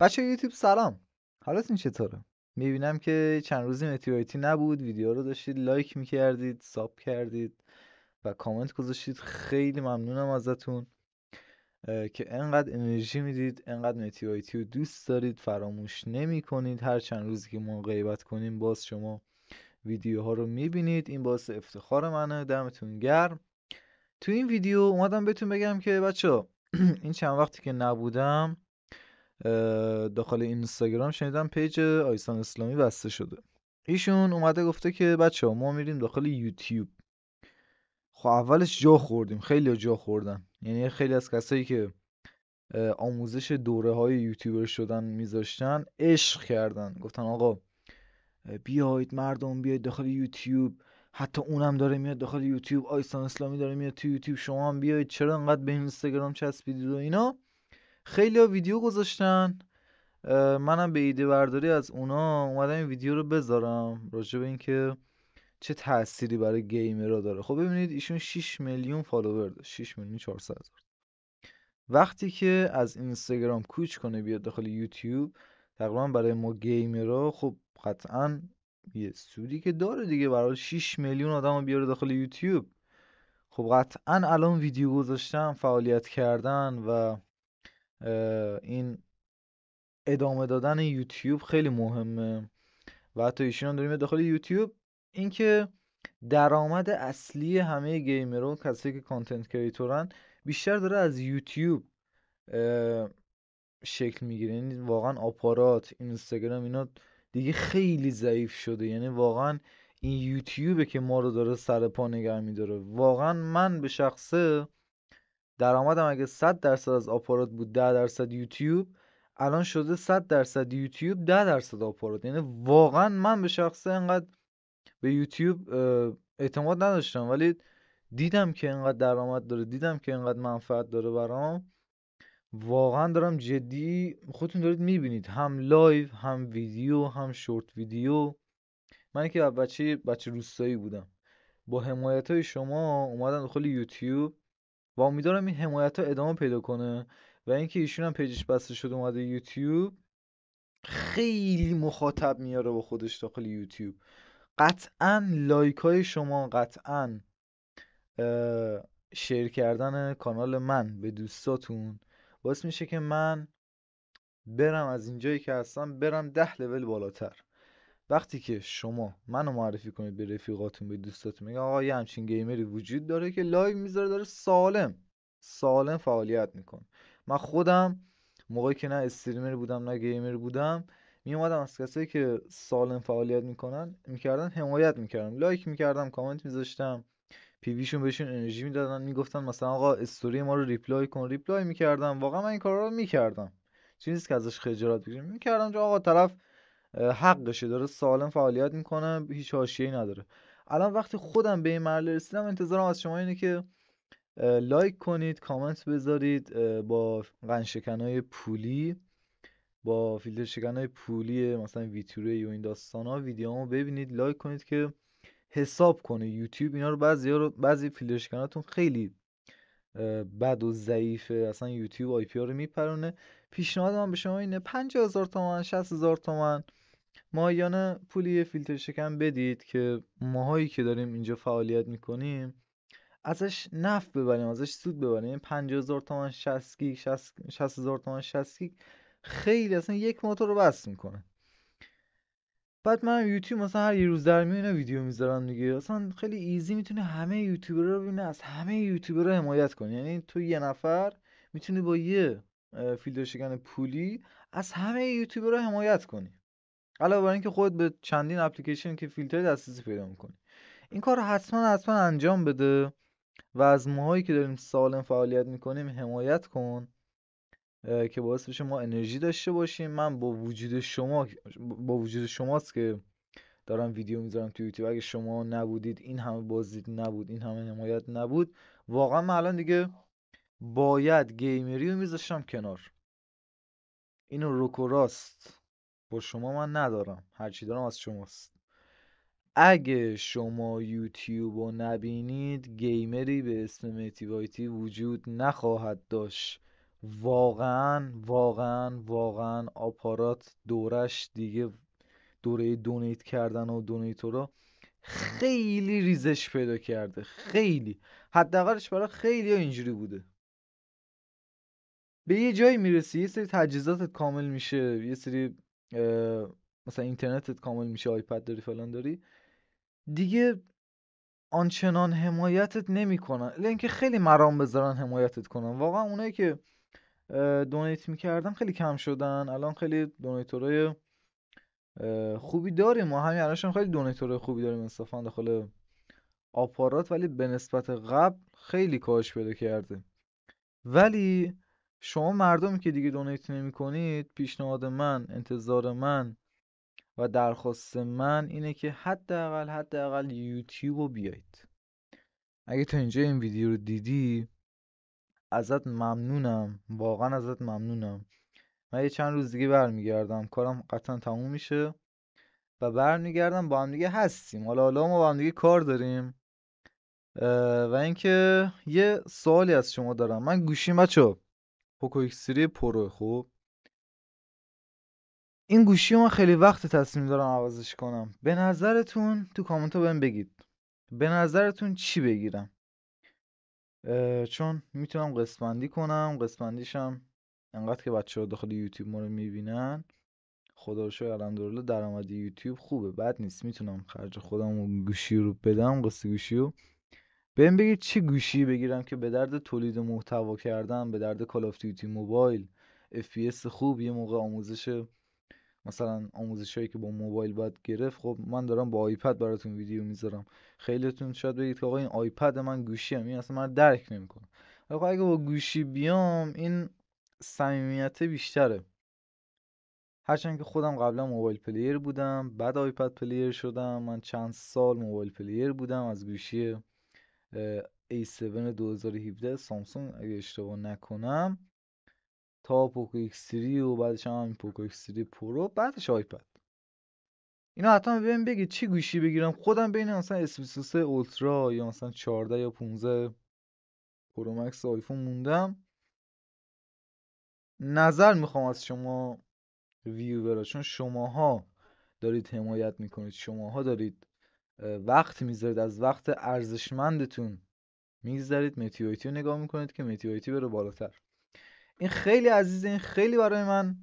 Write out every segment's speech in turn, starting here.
بچه یوتیوب سلام این چطوره میبینم که چند روزی متیوایتی نبود ویدیو رو داشتید لایک میکردید ساب کردید و کامنت گذاشتید خیلی ممنونم ازتون که انقدر انرژی میدید انقدر متیوایتی رو دوست دارید فراموش نمی کنید هر چند روزی که ما غیبت کنیم باز شما ویدیوها رو میبینید این باعث افتخار منه دمتون گرم تو این ویدیو اومدم بهتون بگم که بچه این چند وقتی که نبودم داخل اینستاگرام شنیدم پیج آیسان اسلامی بسته شده ایشون اومده گفته که بچه ها ما میریم داخل یوتیوب خب اولش جا خوردیم خیلی جا خوردن یعنی خیلی از کسایی که آموزش دوره های یوتیوبر شدن میذاشتن عشق کردن گفتن آقا بیایید مردم بیایید داخل یوتیوب حتی اونم داره میاد داخل یوتیوب آیسان اسلامی داره میاد تو یوتیوب شما هم بیایید چرا انقدر به اینستاگرام چسبیدید و اینا خیلی ویدیو گذاشتن منم به ایده برداری از اونا اومدم این ویدیو رو بذارم راجع به اینکه چه تأثیری برای گیمرها داره خب ببینید ایشون 6 میلیون فالوور داشت. 6 میلیون 400 وقتی که از اینستاگرام کوچ کنه بیاد داخل یوتیوب تقریبا برای ما گیمرها خب قطعا یه سودی که داره دیگه برای 6 میلیون آدم بیاره داخل یوتیوب خب قطعا الان ویدیو گذاشتم فعالیت کردن و این ادامه دادن یوتیوب خیلی مهمه و حتی ایشون هم داریم داخل یوتیوب اینکه درآمد اصلی همه گیمرو کسی که کانتنت کریتورن بیشتر داره از یوتیوب شکل میگیره یعنی واقعا آپارات اینستاگرام اینا دیگه خیلی ضعیف شده یعنی واقعا این یوتیوبه که ما رو داره سر پا نگه میداره واقعا من به شخصه درآمدم اگه 100 درصد از آپارات بود 10 درصد یوتیوب الان شده 100 درصد یوتیوب 10 درصد آپارات یعنی واقعا من به شخصه انقدر به یوتیوب اعتماد نداشتم ولی دیدم که انقدر درآمد داره دیدم که انقدر منفعت داره برام واقعا دارم جدی خودتون دارید میبینید هم لایو هم ویدیو هم شورت ویدیو من که بچه بچه روستایی بودم با حمایت های شما اومدم داخل یوتیوب و امیدوارم این حمایت ها ادامه پیدا کنه و اینکه ایشون هم پیجش بسته شد اومده یوتیوب خیلی مخاطب میاره با خودش داخل یوتیوب قطعا لایک های شما قطعا شیر کردن کانال من به دوستاتون باعث میشه که من برم از اینجایی که هستم برم ده لول بالاتر وقتی که شما منو معرفی کنید به رفیقاتون به دوستاتون میگه آقا یه همچین گیمری وجود داره که لایو میذاره داره سالم سالم فعالیت میکنه من خودم موقعی که نه استریمر بودم نه گیمر بودم میومدم از کسایی که سالم فعالیت میکنن میکردن حمایت میکردم لایک میکردم کامنت میذاشتم پی پیویشون بهشون انرژی میدادن میگفتن مثلا آقا استوری ما رو ریپلای کن ریپلای میکردم واقعا من این کارا رو میکردم چیزی که ازش خجالت بگیرم میکردم چون آقا طرف حقشه داره سالم فعالیت میکنه هیچ حاشیه‌ای نداره الان وقتی خودم به این مرحله رسیدم انتظارم از شما اینه که لایک کنید کامنت بذارید با قنشکنای پولی با فیلتر شکنای پولی مثلا ویتوری و این داستان ها ویدیوامو ببینید لایک کنید که حساب کنه یوتیوب اینا رو بعضی رو بعضی فیلتر خیلی بد و ضعیفه اصلا یوتیوب آی پی رو میپرونه پیشنهاد من به شما اینه تومن تومان هزار تومان ماهیانه پولی فیلتر شکن بدید که ماهایی که داریم اینجا فعالیت میکنیم ازش نفت ببریم ازش سود ببریم 50000 تومان 60 گیگ هزار تومان 60 گیگ خیلی اصلا یک موتور رو بس میکنه بعد من یوتیوب مثلا هر یه روز در میونه ویدیو میذارم دیگه اصلا خیلی ایزی میتونه همه یوتیوبرها رو ببینه از همه یوتیوبرها حمایت کنی یعنی تو یه نفر میتونی با یه فیلتر شکن پولی از همه رو حمایت کنی علاوه بر اینکه خود به چندین اپلیکیشن که فیلتر دسترسی پیدا میکنی این کار حتما حتما انجام بده و از ماهایی که داریم سالم فعالیت میکنیم حمایت کن که باعث بشه ما انرژی داشته باشیم من با وجود شما با وجود شماست که دارم ویدیو میذارم تو یوتیوب اگه شما نبودید این همه بازدید نبود این همه حمایت نبود واقعا من الان دیگه باید گیمری رو میذاشتم کنار اینو روک راست با شما من ندارم هرچی دارم از شماست اگه شما یوتیوب رو نبینید گیمری به اسم متیوایتی وجود نخواهد داشت واقعا واقعا واقعا آپارات دورش دیگه دوره دونیت کردن و دونیتورا خیلی ریزش پیدا کرده خیلی حداقلش برای خیلی ها اینجوری بوده به یه جایی میرسی یه سری تجهیزاتت کامل میشه یه سری مثلا اینترنتت کامل میشه آیپد داری فلان داری دیگه آنچنان حمایتت نمیکنن اینکه خیلی مرام بذارن حمایتت کنن واقعا اونایی که دونیت میکردم خیلی کم شدن الان خیلی دونیتورای خوبی داریم ما همین هم خیلی دونیتورای خوبی داریم انصافا داخل آپارات ولی به نسبت قبل خیلی کاهش پیدا کرده ولی شما مردمی که دیگه دونیت نمی کنید پیشنهاد من انتظار من و درخواست من اینه که حداقل حداقل یوتیوب رو بیایید اگه تا اینجا این ویدیو رو دیدی ازت ممنونم واقعا ازت ممنونم من یه چند روز دیگه برمیگردم کارم قطعا تموم میشه و برمیگردم با هم دیگه هستیم حالا حالا ما با هم دیگه کار داریم و اینکه یه سوالی از شما دارم من گوشیم بچه پوکو ایکس پرو خوب این گوشی من خیلی وقت تصمیم دارم عوضش کنم به نظرتون تو کامنت بهم بگید به نظرتون چی بگیرم چون میتونم قسمندی کنم قسمندیشم انقدر که بچه ها داخل یوتیوب ما رو میبینن خدا رو شکر الحمدلله درآمد یوتیوب خوبه بد نیست میتونم خرج خودم و گوشی رو بدم قصه گوشی رو بهم بگید چه گوشی بگیرم که به درد تولید محتوا کردن به درد کال آف دیوتی موبایل اف خوب یه موقع آموزش مثلا آموزش هایی که با موبایل باید گرفت خب من دارم با آیپد براتون ویدیو میذارم خیلیتون شاید بگید که آقا این آیپد من گوشی هم این اصلا من درک کنم آقا خب اگه با گوشی بیام این صمیمیت بیشتره هرچند که خودم قبلا موبایل پلیر بودم بعد آیپد پلیر شدم من چند سال موبایل پلیر بودم از گوشی A7 2017 سامسونگ اگه اشتباه نکنم تا پوکو ایکس 3 و بعدش هم پوکو ایکس 3 پرو بعدش آیپد اینا حتما ببین بگید چی گوشی بگیرم خودم بین مثلا اس 23 اولترا یا مثلا 14 یا 15 پرو مکس آیفون موندم نظر میخوام از شما ویورا چون شماها دارید حمایت میکنید شماها دارید وقت میذارید از وقت ارزشمندتون میگذارید متیویتی رو نگاه میکنید که متیویتی بره بالاتر این خیلی عزیزه این خیلی برای من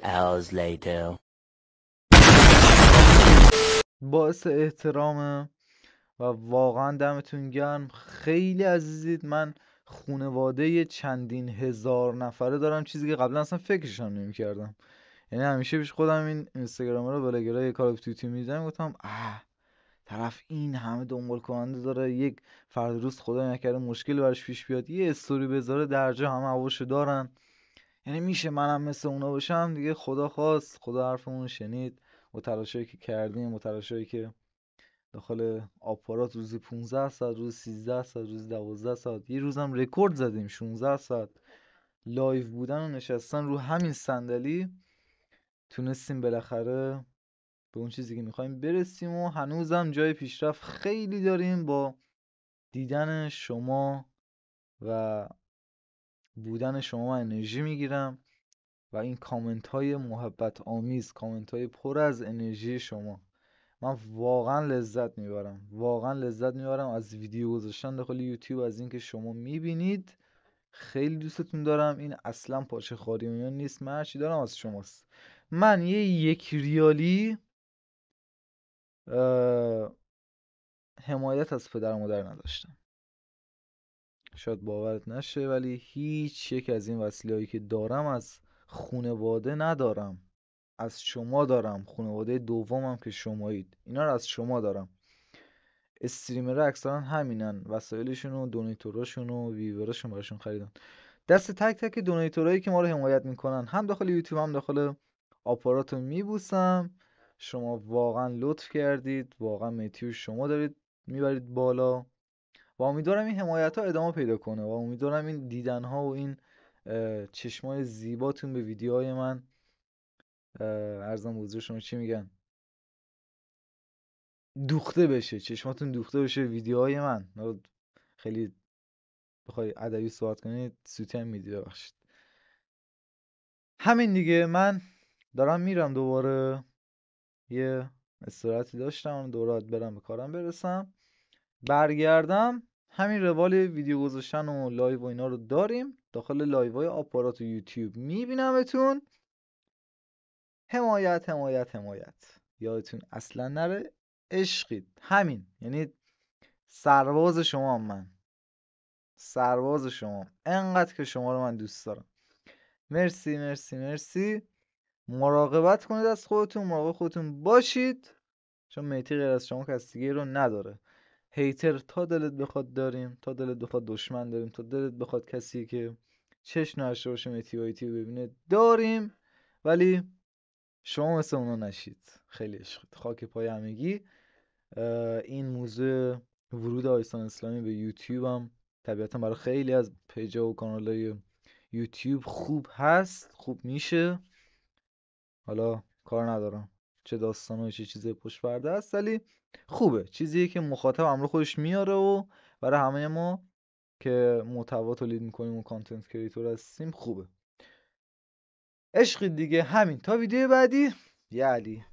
hours later باعث احترامه و واقعا دمتون گرم خیلی عزیزید من خونواده چندین هزار نفره دارم چیزی که قبلا اصلا نمی نمیکردم یعنی همیشه پیش خودم این اینستاگرام رو بلاگرای یه کار دیوتی میدیدم گفتم اه طرف این همه دنبال کننده داره یک فرد روز خدا نکرده مشکل براش پیش بیاد یه استوری بذاره درجا همه هواشو دارن یعنی میشه منم مثل اونا باشم دیگه خدا خواست خدا حرفمون شنید و تلاشایی که کردیم و تلاشایی که داخل آپارات روزی 15 ساعت روز 13 ساعت روز 12 ساعت یه روزم رکورد زدیم 16 ساعت لایو بودن و نشستن رو همین صندلی تونستیم بالاخره به اون چیزی که میخوایم برسیم و هنوزم جای پیشرفت خیلی داریم با دیدن شما و بودن شما من انرژی میگیرم و این کامنت های محبت آمیز کامنت های پر از انرژی شما من واقعا لذت میبرم واقعا لذت میبرم از ویدیو گذاشتن داخل یوتیوب از اینکه شما میبینید خیلی دوستتون دارم این اصلا پاچه خاری نیست من چی دارم از شماست من یه یک ریالی حمایت از پدر و مادر نداشتم شاید باورت نشه ولی هیچ یک از این وسیله هایی که دارم از خونواده ندارم از شما دارم خونواده دومم که شمایید اینا رو از شما دارم استریمره اکثرا همینن وسایلشون و دونیتوراشون و ویوراشون براشون خریدن دست تک تک دونیتورایی که ما رو حمایت میکنن هم داخل یوتیوب هم داخل آپارات رو میبوسم شما واقعا لطف کردید واقعا متیو شما دارید میبرید بالا و امیدوارم این حمایت ها ادامه پیدا کنه و امیدوارم این دیدن ها و این های زیباتون به ویدیوهای من ارزم حضور شما چی میگن دوخته بشه چشماتون دوخته بشه ویدیوهای من خیلی بخوای ادبی صحبت کنید سوتی هم میدی ببخشید همین دیگه من دارم میرم دوباره یه استراحتی داشتم دوباره برم به کارم برسم برگردم همین روال ویدیو گذاشتن و لایو و اینا رو داریم داخل لایو های آپارات و یوتیوب میبینمتون حمایت حمایت حمایت یادتون اصلا نره عشقید همین یعنی سرباز شما من سرباز شما انقدر که شما رو من دوست دارم مرسی مرسی مرسی مراقبت کنید از خودتون مراقب خودتون باشید چون میتی غیر از شما کسی دیگه رو نداره هیتر تا دلت بخواد داریم تا دلت بخواد دشمن داریم تا دلت بخواد کسی که چشم نشه باشه میتی ایتی ببینه داریم ولی شما مثل اونا نشید خیلی عشق خاک پای همگی این موزه ورود آیستان اسلامی به یوتیوب هم طبیعتا برای خیلی از پیجا و کانال های یوتیوب خوب هست خوب میشه حالا کار ندارم چه داستان و چه چیزی پشت پرده است ولی خوبه چیزی که مخاطب امر خودش میاره و برای همه ما که محتوا تولید میکنیم و کانتنت کریتور هستیم خوبه عشق دیگه همین تا ویدیو بعدی یعلی